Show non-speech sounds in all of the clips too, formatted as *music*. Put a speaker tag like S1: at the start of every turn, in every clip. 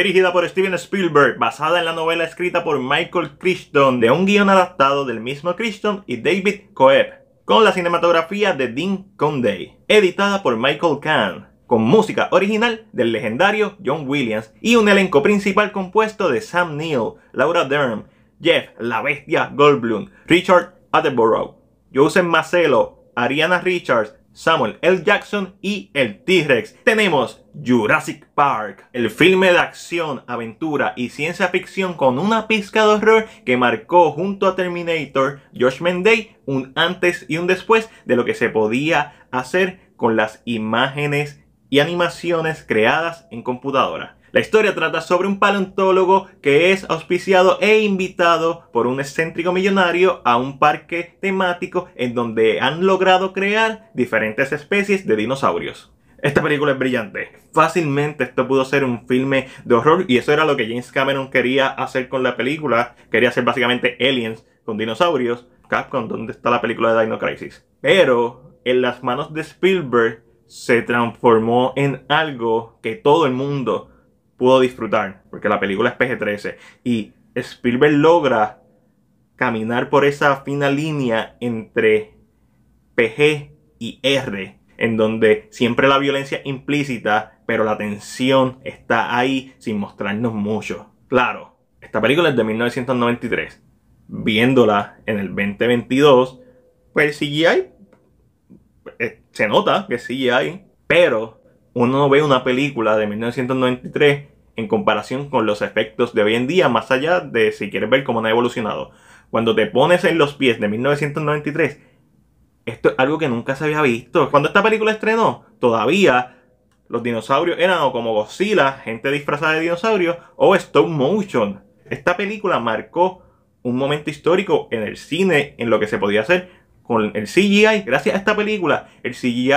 S1: dirigida por Steven Spielberg, basada en la novela escrita por Michael Crichton, de un guion adaptado del mismo Crichton y David Coeb, con la cinematografía de Dean Conday, editada por Michael Kahn, con música original del legendario John Williams y un elenco principal compuesto de Sam Neill, Laura Dern, Jeff, la bestia Goldblum, Richard Attenborough, Joseph Macello, Ariana Richards, Samuel L. Jackson y el T-Rex. Tenemos Jurassic Park, el filme de acción, aventura y ciencia ficción con una pizca de horror que marcó junto a Terminator, Josh Menday, un antes y un después de lo que se podía hacer con las imágenes y animaciones creadas en computadora. La historia trata sobre un paleontólogo que es auspiciado e invitado por un excéntrico millonario a un parque temático en donde han logrado crear diferentes especies de dinosaurios. Esta película es brillante. Fácilmente esto pudo ser un filme de horror y eso era lo que James Cameron quería hacer con la película. Quería hacer básicamente aliens con dinosaurios. Capcom, ¿dónde está la película de Dino Crisis? Pero en las manos de Spielberg se transformó en algo que todo el mundo pudo disfrutar, porque la película es PG-13. Y Spielberg logra caminar por esa fina línea entre PG y R, en donde siempre la violencia es implícita, pero la tensión está ahí sin mostrarnos mucho. Claro, esta película es de 1993. Viéndola en el 2022, pues el CGI eh, se nota que sigue ahí pero uno no ve una película de 1993 en comparación con los efectos de hoy en día, más allá de si quieres ver cómo ha evolucionado. Cuando te pones en los pies de 1993, esto es algo que nunca se había visto. Cuando esta película estrenó, todavía los dinosaurios eran o como Godzilla, gente disfrazada de dinosaurios, o stop motion. Esta película marcó un momento histórico en el cine, en lo que se podía hacer con el CGI. Gracias a esta película, el CGI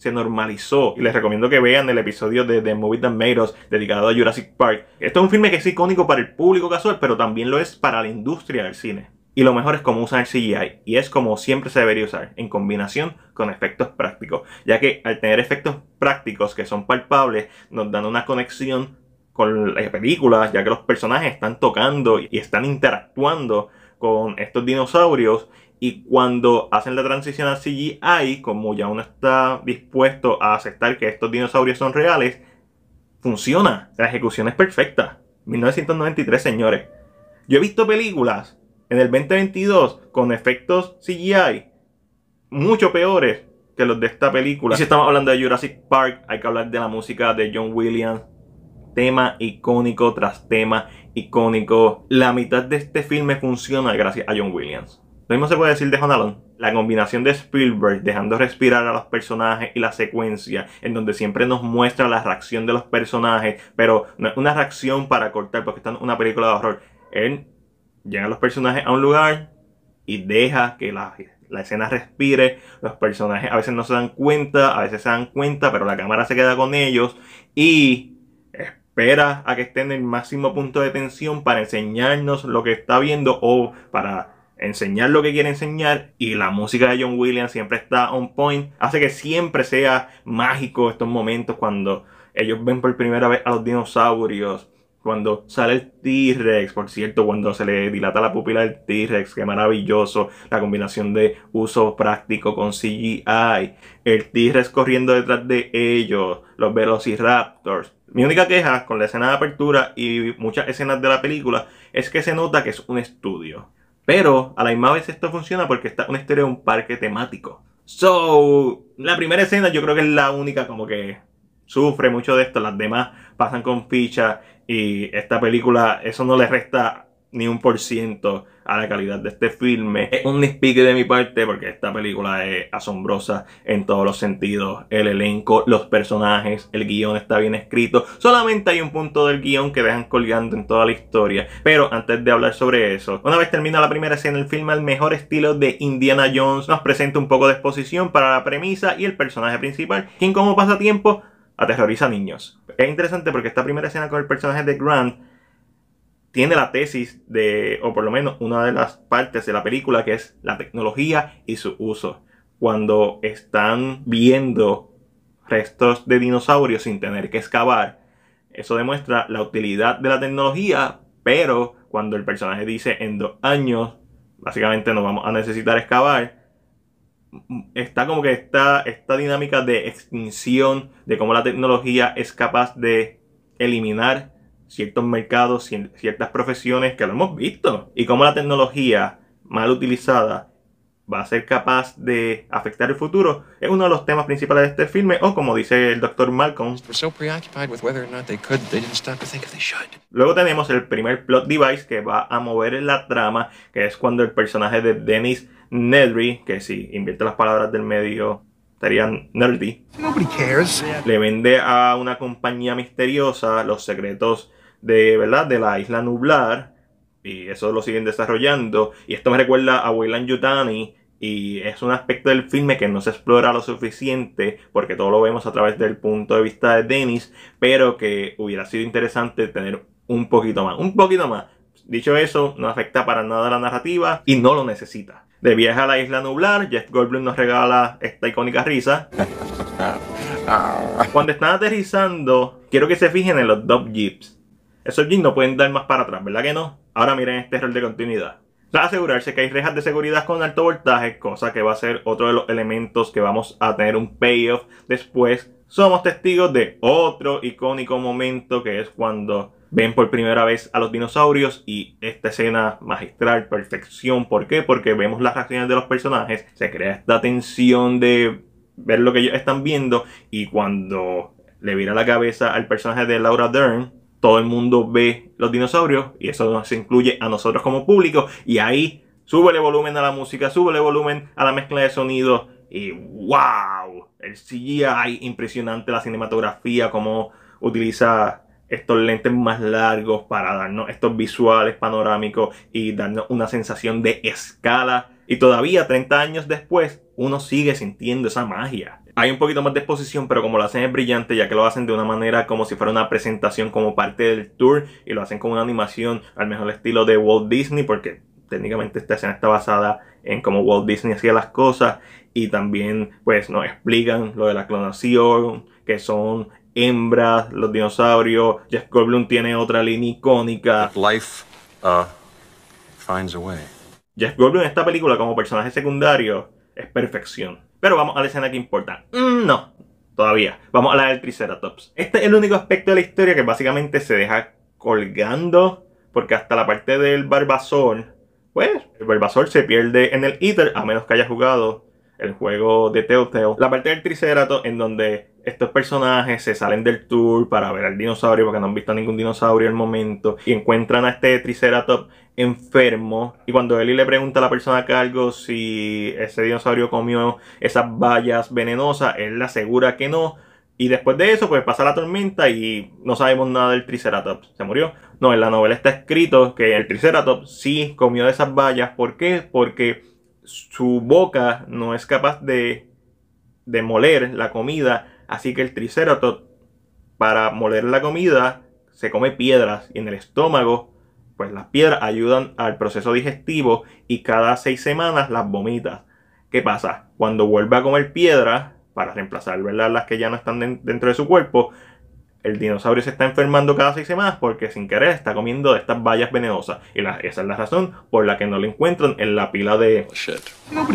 S1: se normalizó. Y les recomiendo que vean el episodio de The Movie That dedicado a Jurassic Park. Esto es un filme que es icónico para el público casual, pero también lo es para la industria del cine. Y lo mejor es cómo usan el CGI, y es como siempre se debería usar, en combinación con efectos prácticos, ya que al tener efectos prácticos que son palpables, nos dan una conexión con las películas, ya que los personajes están tocando y están interactuando con estos dinosaurios y cuando hacen la transición al CGI, como ya uno está dispuesto a aceptar que estos dinosaurios son reales, funciona. La ejecución es perfecta. 1993, señores. Yo he visto películas en el 2022 con efectos CGI mucho peores que los de esta película. si estamos hablando de Jurassic Park, hay que hablar de la música de John Williams. Tema icónico tras tema icónico. La mitad de este filme funciona gracias a John Williams. Lo mismo se puede decir de Honalon. La combinación de Spielberg dejando respirar a los personajes y la secuencia, en donde siempre nos muestra la reacción de los personajes, pero no es una reacción para cortar, porque está en una película de horror. Él llega a los personajes a un lugar y deja que la, la escena respire. Los personajes a veces no se dan cuenta, a veces se dan cuenta, pero la cámara se queda con ellos y espera a que estén en el máximo punto de tensión para enseñarnos lo que está viendo o para enseñar lo que quiere enseñar y la música de John Williams siempre está on point. Hace que siempre sea mágico estos momentos cuando ellos ven por primera vez a los dinosaurios, cuando sale el T-Rex, por cierto, cuando se le dilata la pupila del T-Rex, qué maravilloso, la combinación de uso práctico con CGI, el T-Rex corriendo detrás de ellos, los Velociraptors. Mi única queja con la escena de apertura y muchas escenas de la película es que se nota que es un estudio pero a la misma vez esto funciona porque está una historia de un parque temático. So, la primera escena yo creo que es la única como que sufre mucho de esto. Las demás pasan con ficha y esta película, eso no le resta ni un por ciento a la calidad de este filme. Es un speak de mi parte porque esta película es asombrosa en todos los sentidos. El elenco, los personajes, el guión está bien escrito. Solamente hay un punto del guión que dejan colgando en toda la historia. Pero antes de hablar sobre eso, una vez termina la primera escena, el filme el mejor estilo de Indiana Jones nos presenta un poco de exposición para la premisa y el personaje principal, quien como pasa tiempo, aterroriza a niños. Es interesante porque esta primera escena con el personaje de Grant tiene la tesis de, o por lo menos una de las partes de la película, que es la tecnología y su uso. Cuando están viendo restos de dinosaurios sin tener que excavar, eso demuestra la utilidad de la tecnología, pero cuando el personaje dice en dos años, básicamente no vamos a necesitar excavar, está como que esta, esta dinámica de extinción, de cómo la tecnología es capaz de eliminar ciertos mercados, ciertas profesiones que lo hemos visto. Y cómo la tecnología mal utilizada va a ser capaz de afectar el futuro es uno de los temas principales de este filme o como dice el doctor Malcolm. Luego tenemos el primer plot device que va a mover la trama, que es cuando el personaje de Dennis Nedry, que si invierte las palabras del medio estarían nerdy, le vende a una compañía misteriosa los secretos de, ¿verdad? de la isla nublar. Y eso lo siguen desarrollando. Y esto me recuerda a Wayland Yutani. Y es un aspecto del filme que no se explora lo suficiente, porque todo lo vemos a través del punto de vista de Dennis, pero que hubiera sido interesante tener un poquito más, un poquito más. Dicho eso, no afecta para nada la narrativa y no lo necesita. De viaje a la isla nublar, Jeff Goldblum nos regala esta icónica risa. *laughs* Cuando están aterrizando, quiero que se fijen en los Dub Jeeps. Esos jeans no pueden dar más para atrás, ¿verdad que no? Ahora miren este error de continuidad. Para asegurarse que hay rejas de seguridad con alto voltaje, cosa que va a ser otro de los elementos que vamos a tener un payoff después. Somos testigos de otro icónico momento que es cuando ven por primera vez a los dinosaurios y esta escena magistral, perfección. ¿Por qué? Porque vemos las reacciones de los personajes, se crea esta tensión de ver lo que ellos están viendo y cuando le vira la cabeza al personaje de Laura Dern, todo el mundo ve los dinosaurios y eso nos incluye a nosotros como público y ahí sube el volumen a la música, sube el volumen a la mezcla de sonidos y wow, el CGI impresionante, la cinematografía, como utiliza estos lentes más largos para darnos estos visuales panorámicos y darnos una sensación de escala. Y todavía 30 años después, uno sigue sintiendo esa magia hay un poquito más de exposición, pero como lo hacen es brillante, ya que lo hacen de una manera como si fuera una presentación como parte del tour y lo hacen con una animación al mejor estilo de Walt Disney, porque técnicamente esta escena está basada en cómo Walt Disney hacía las cosas y también pues nos explican lo de la clonación, que son hembras, los dinosaurios, Jeff Goldblum tiene otra línea icónica. Life uh, finds a way. Jeff Goldblum en esta película como personaje secundario es perfección pero vamos a la escena que importa. Mm, no, todavía. Vamos a la del Triceratops. Este es el único aspecto de la historia que básicamente se deja colgando. Porque hasta la parte del Barbasol, pues el Barbasol se pierde en el Ether. a menos que haya jugado el juego de Teo La parte del Triceratops en donde estos personajes se salen del tour para ver al dinosaurio porque no han visto ningún dinosaurio al momento y encuentran a este Triceratops enfermo y cuando Eli le pregunta a la persona a cargo si ese dinosaurio comió esas vallas venenosas, él le asegura que no. Y después de eso, pues pasa la tormenta y no sabemos nada del Triceratops. ¿Se murió? No, en la novela está escrito que el Triceratops sí comió de esas vallas. ¿Por qué? Porque su boca no es capaz de, moler la comida, así que el triceratops para moler la comida se come piedras y en el estómago pues las piedras ayudan al proceso digestivo y cada seis semanas las vomitas. ¿Qué pasa? Cuando vuelve a comer piedras, para reemplazar ¿verdad? las que ya no están dentro de su cuerpo, el dinosaurio se está enfermando cada seis semanas porque sin querer está comiendo estas vallas venenosas. Y esa es la razón por la que no lo encuentran en la pila de... Oh,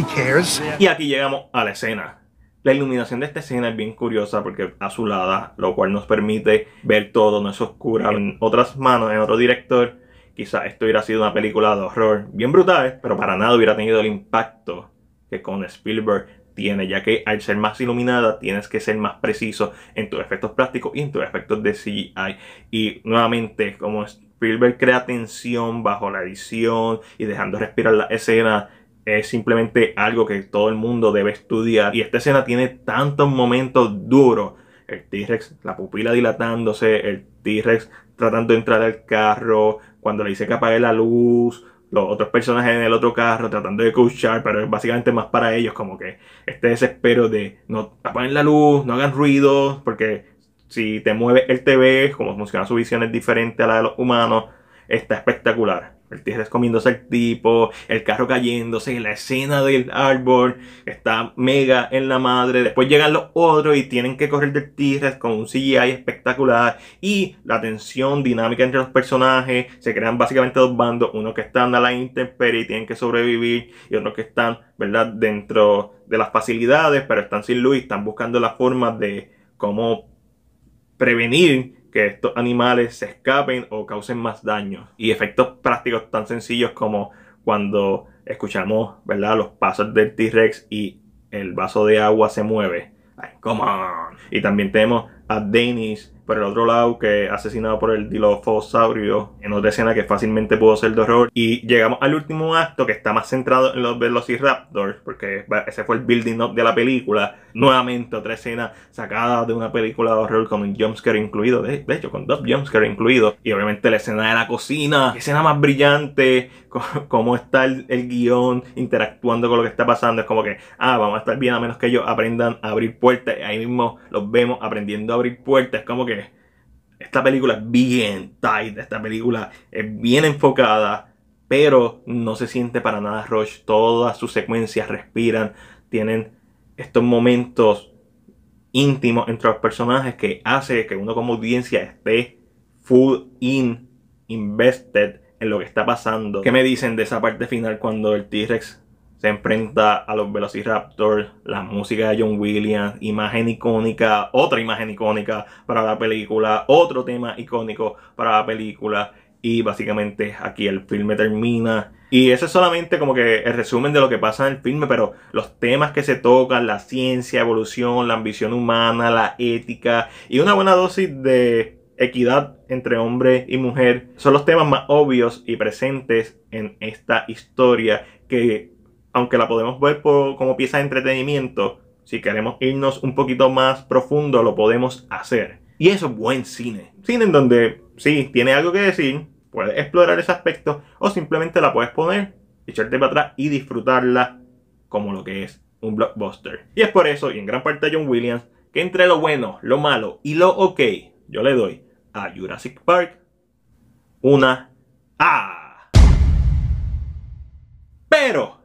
S1: y aquí llegamos a la escena. La iluminación de esta escena es bien curiosa porque azulada, lo cual nos permite ver todo, no es oscura. En otras manos, en otro director, quizás esto hubiera sido una película de horror bien brutal, pero para nada hubiera tenido el impacto que con Spielberg tiene, ya que al ser más iluminada tienes que ser más preciso en tus efectos plásticos y en tus efectos de CGI. Y nuevamente, como Spielberg crea tensión bajo la edición y dejando respirar la escena, es simplemente algo que todo el mundo debe estudiar. Y esta escena tiene tantos momentos duros. El T-Rex, la pupila dilatándose, el T-Rex tratando de entrar al carro, cuando le dice que apague la luz, los otros personajes en el otro carro tratando de escuchar, pero es básicamente más para ellos como que este desespero de no apaguen la luz, no hagan ruido, porque si te mueve el TV como funciona su visión es diferente a la de los humanos, está espectacular. El T-Rex comiéndose al tipo, el carro cayéndose, la escena del árbol, está mega en la madre. Después llegan los otros y tienen que correr del tigres con un CGI espectacular. Y la tensión dinámica entre los personajes, se crean básicamente dos bandos, Uno que están a la intemperie y tienen que sobrevivir, y otro que están, ¿verdad?, dentro de las facilidades, pero están sin Luis. están buscando la forma de cómo prevenir que estos animales se escapen o causen más daño. Y efectos prácticos tan sencillos como cuando escuchamos ¿verdad? los pasos del T-Rex y el vaso de agua se mueve. Ay, come on. Y también tenemos a Dennis por el otro lado que asesinado por el Dilophosaurio en otra escena que fácilmente pudo ser de horror y llegamos al último acto que está más centrado en los Velociraptors porque ese fue el building up de la película nuevamente otra escena sacada de una película de horror con un jumpscare incluido de, hecho con dos jumpscare incluidos y obviamente la escena de la cocina escena más brillante *laughs* cómo está el, guión interactuando con lo que está pasando es como que ah vamos a estar bien a menos que ellos aprendan a abrir puertas ahí mismo los vemos aprendiendo abrir puertas. como que esta película es bien tight, esta película es bien enfocada, pero no se siente para nada rush. Todas sus secuencias respiran, tienen estos momentos íntimos entre los personajes que hace que uno como audiencia esté full in, invested en lo que está pasando. ¿Qué me dicen de esa parte final cuando el T-Rex se enfrenta a los Velociraptors, la música de John Williams, imagen icónica, otra imagen icónica para la película, otro tema icónico para la película. Y básicamente aquí el filme termina. Y eso es solamente como que el resumen de lo que pasa en el filme, pero los temas que se tocan, la ciencia, evolución, la ambición humana, la ética y una buena dosis de equidad entre hombre y mujer son los temas más obvios y presentes en esta historia que aunque la podemos ver como pieza de entretenimiento, si queremos irnos un poquito más profundo, lo podemos hacer. Y eso es buen cine. Cine en donde, sí, tiene algo que decir, puedes explorar ese aspecto, o simplemente la puedes poner, echarte para atrás y disfrutarla como lo que es un blockbuster. Y es por eso, y en gran parte a John Williams, que entre lo bueno, lo malo y lo ok, yo le doy a Jurassic Park una A. Pero